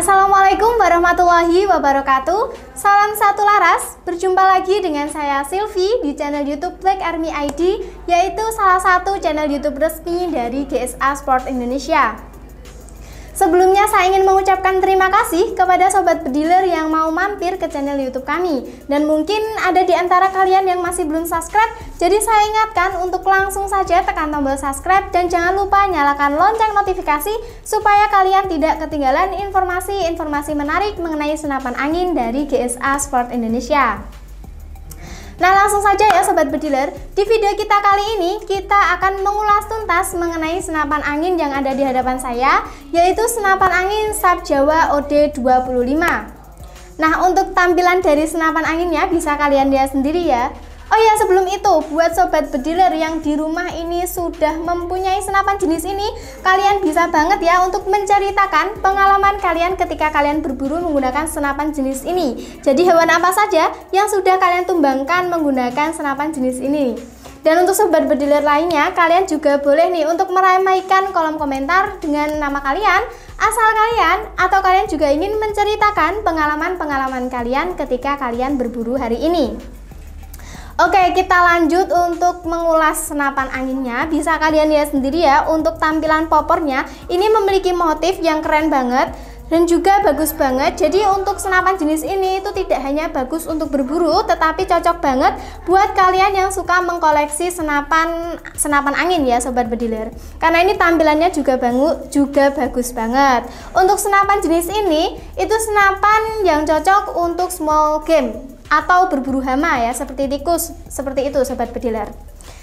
Assalamualaikum warahmatullahi wabarakatuh. Salam satu laras. Berjumpa lagi dengan saya Silvi di channel YouTube Black Army ID, yaitu salah satu channel YouTube resmi dari GSA Sport Indonesia. Sebelumnya saya ingin mengucapkan terima kasih kepada sobat pediler yang mau mampir ke channel YouTube kami dan mungkin ada di antara kalian yang masih belum subscribe. Jadi saya ingatkan untuk langsung saja tekan tombol subscribe dan jangan lupa nyalakan lonceng notifikasi supaya kalian tidak ketinggalan informasi-informasi menarik mengenai senapan angin dari GSA Sport Indonesia. Nah langsung saja ya Sobat Bediler, di video kita kali ini kita akan mengulas tuntas mengenai senapan angin yang ada di hadapan saya yaitu senapan angin Sab Jawa OD25. Nah untuk tampilan dari senapan anginnya bisa kalian lihat sendiri ya Oh ya sebelum itu buat sobat bediler yang di rumah ini sudah mempunyai senapan jenis ini kalian bisa banget ya untuk menceritakan pengalaman kalian ketika kalian berburu menggunakan senapan jenis ini jadi hewan apa saja yang sudah kalian tumbangkan menggunakan senapan jenis ini dan untuk sobat bediler lainnya, kalian juga boleh nih untuk meramaikan kolom komentar dengan nama kalian, asal kalian, atau kalian juga ingin menceritakan pengalaman-pengalaman kalian ketika kalian berburu hari ini. Oke, kita lanjut untuk mengulas senapan anginnya. Bisa kalian lihat sendiri ya, untuk tampilan popornya ini memiliki motif yang keren banget dan juga bagus banget. Jadi untuk senapan jenis ini itu tidak hanya bagus untuk berburu, tetapi cocok banget buat kalian yang suka mengkoleksi senapan senapan angin ya, sobat bediler. Karena ini tampilannya juga bangu, juga bagus banget. Untuk senapan jenis ini itu senapan yang cocok untuk small game atau berburu hama ya seperti tikus seperti itu sobat bediler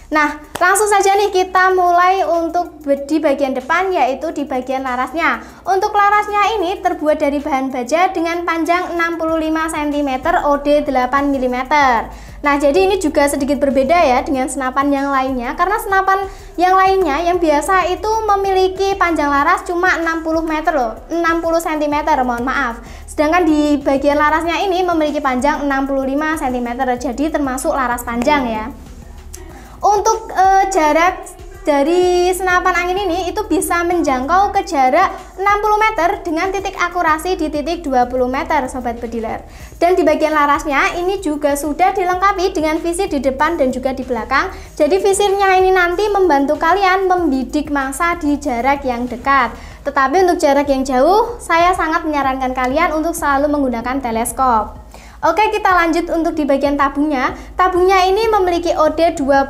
Nah, langsung saja nih kita mulai untuk di bagian depan yaitu di bagian larasnya. Untuk larasnya ini terbuat dari bahan baja dengan panjang 65 cm OD 8 mm. Nah, jadi ini juga sedikit berbeda ya dengan senapan yang lainnya karena senapan yang lainnya yang biasa itu memiliki panjang laras cuma 60 meter loh, 60 cm, mohon maaf. Sedangkan di bagian larasnya ini memiliki panjang 65 cm, jadi termasuk laras panjang ya. Untuk e, jarak dari senapan angin ini itu bisa menjangkau ke jarak 60 meter dengan titik akurasi di titik 20 meter sobat bediler. Dan di bagian larasnya ini juga sudah dilengkapi dengan visir di depan dan juga di belakang. Jadi visirnya ini nanti membantu kalian membidik mangsa di jarak yang dekat. Tetapi untuk jarak yang jauh, saya sangat menyarankan kalian untuk selalu menggunakan teleskop. Oke, kita lanjut untuk di bagian tabungnya. Tabungnya ini memiliki OD 25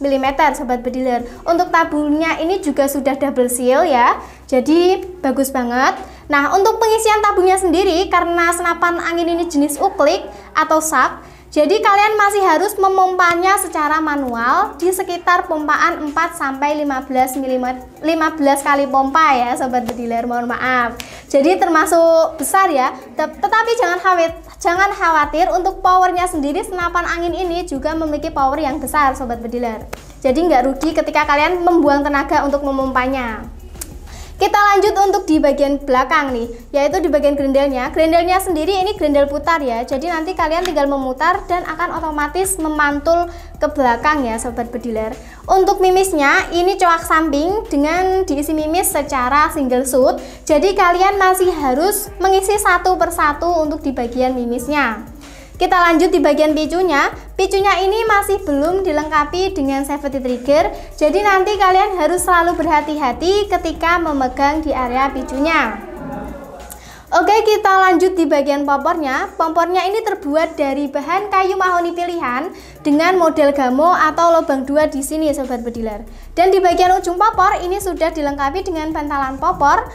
mm sobat bediler. Untuk tabungnya ini juga sudah double seal ya. Jadi bagus banget. Nah, untuk pengisian tabungnya sendiri, karena senapan angin ini jenis uklik atau sub, jadi kalian masih harus memompanya secara manual di sekitar pompaan 4 sampai 15 mm 15 kali pompa ya sobat bediler mohon maaf. Jadi termasuk besar ya. Tetapi jangan khawatir, jangan khawatir untuk powernya sendiri senapan angin ini juga memiliki power yang besar sobat bediler. Jadi nggak rugi ketika kalian membuang tenaga untuk memompanya. Kita lanjut untuk di bagian belakang nih, yaitu di bagian grendelnya. Grendelnya sendiri ini grendel putar ya. Jadi nanti kalian tinggal memutar dan akan otomatis memantul ke belakang ya sobat bediler. Untuk mimisnya ini coak samping dengan diisi mimis secara single suit, Jadi kalian masih harus mengisi satu persatu untuk di bagian mimisnya. Kita lanjut di bagian picunya. Picunya ini masih belum dilengkapi dengan safety trigger, jadi nanti kalian harus selalu berhati-hati ketika memegang di area picunya. Oke, kita lanjut di bagian pompornya. Pompornya ini terbuat dari bahan kayu mahoni pilihan dengan model gamo atau lubang dua di sini, sobat bediler. Dan di bagian ujung popor ini sudah dilengkapi dengan bantalan popor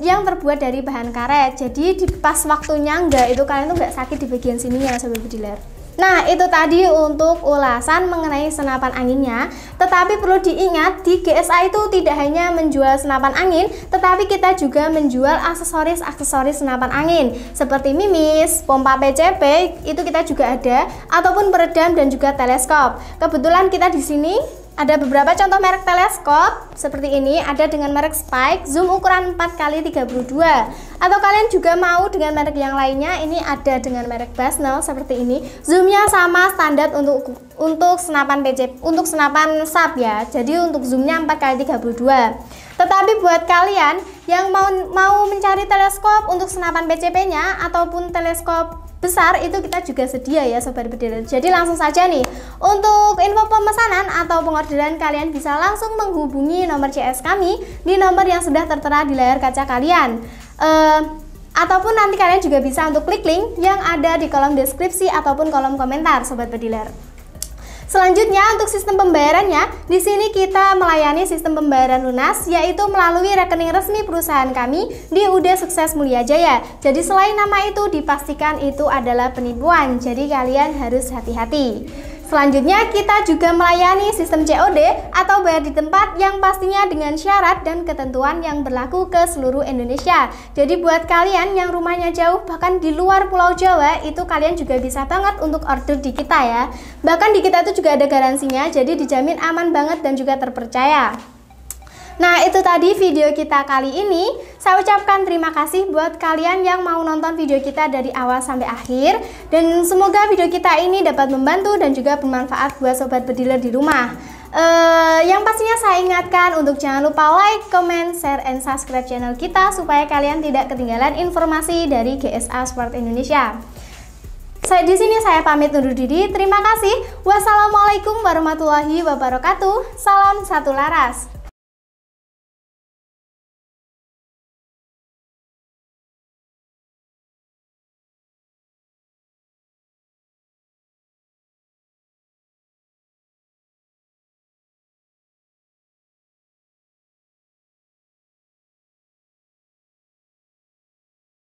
yang terbuat dari bahan karet jadi di pas waktunya enggak itu kalian tuh enggak sakit di bagian sininya sobat bediler Nah, itu tadi untuk ulasan mengenai senapan anginnya. Tetapi perlu diingat, di GSA itu tidak hanya menjual senapan angin, tetapi kita juga menjual aksesoris-aksesoris senapan angin seperti mimis, pompa PCP, itu kita juga ada, ataupun peredam dan juga teleskop. Kebetulan kita di sini ada beberapa contoh merek teleskop seperti ini, ada dengan merek Spike, zoom ukuran 4x32. Atau kalian juga mau dengan merek yang lainnya, ini ada dengan merek Basnel seperti ini. Zoomnya sama standar untuk untuk senapan PC, untuk senapan sub ya. Jadi untuk zoomnya 4x32. Tetapi buat kalian yang mau mau mencari teleskop untuk senapan PCP-nya ataupun teleskop besar itu kita juga sedia ya sobat bedil. Jadi langsung saja nih untuk info pemesanan atau pengorderan kalian bisa langsung menghubungi nomor CS kami di nomor yang sudah tertera di layar kaca kalian. Uh, ataupun nanti kalian juga bisa untuk klik link yang ada di kolom deskripsi ataupun kolom komentar sobat bediler. Selanjutnya untuk sistem pembayarannya, di sini kita melayani sistem pembayaran lunas yaitu melalui rekening resmi perusahaan kami di Ude Sukses Mulia Jaya. Jadi selain nama itu dipastikan itu adalah penipuan. Jadi kalian harus hati-hati. Selanjutnya, kita juga melayani sistem COD atau bayar di tempat yang pastinya dengan syarat dan ketentuan yang berlaku ke seluruh Indonesia. Jadi buat kalian yang rumahnya jauh bahkan di luar Pulau Jawa, itu kalian juga bisa banget untuk order di kita ya. Bahkan di kita itu juga ada garansinya, jadi dijamin aman banget dan juga terpercaya. Nah itu tadi video kita kali ini Saya ucapkan terima kasih buat kalian yang mau nonton video kita dari awal sampai akhir Dan semoga video kita ini dapat membantu dan juga bermanfaat buat sobat bediler di rumah Uh, yang pastinya saya ingatkan untuk jangan lupa like, comment, share, and subscribe channel kita supaya kalian tidak ketinggalan informasi dari GSA Sport Indonesia. Saya di sini saya pamit undur diri. Terima kasih. Wassalamualaikum warahmatullahi wabarakatuh. Salam satu laras.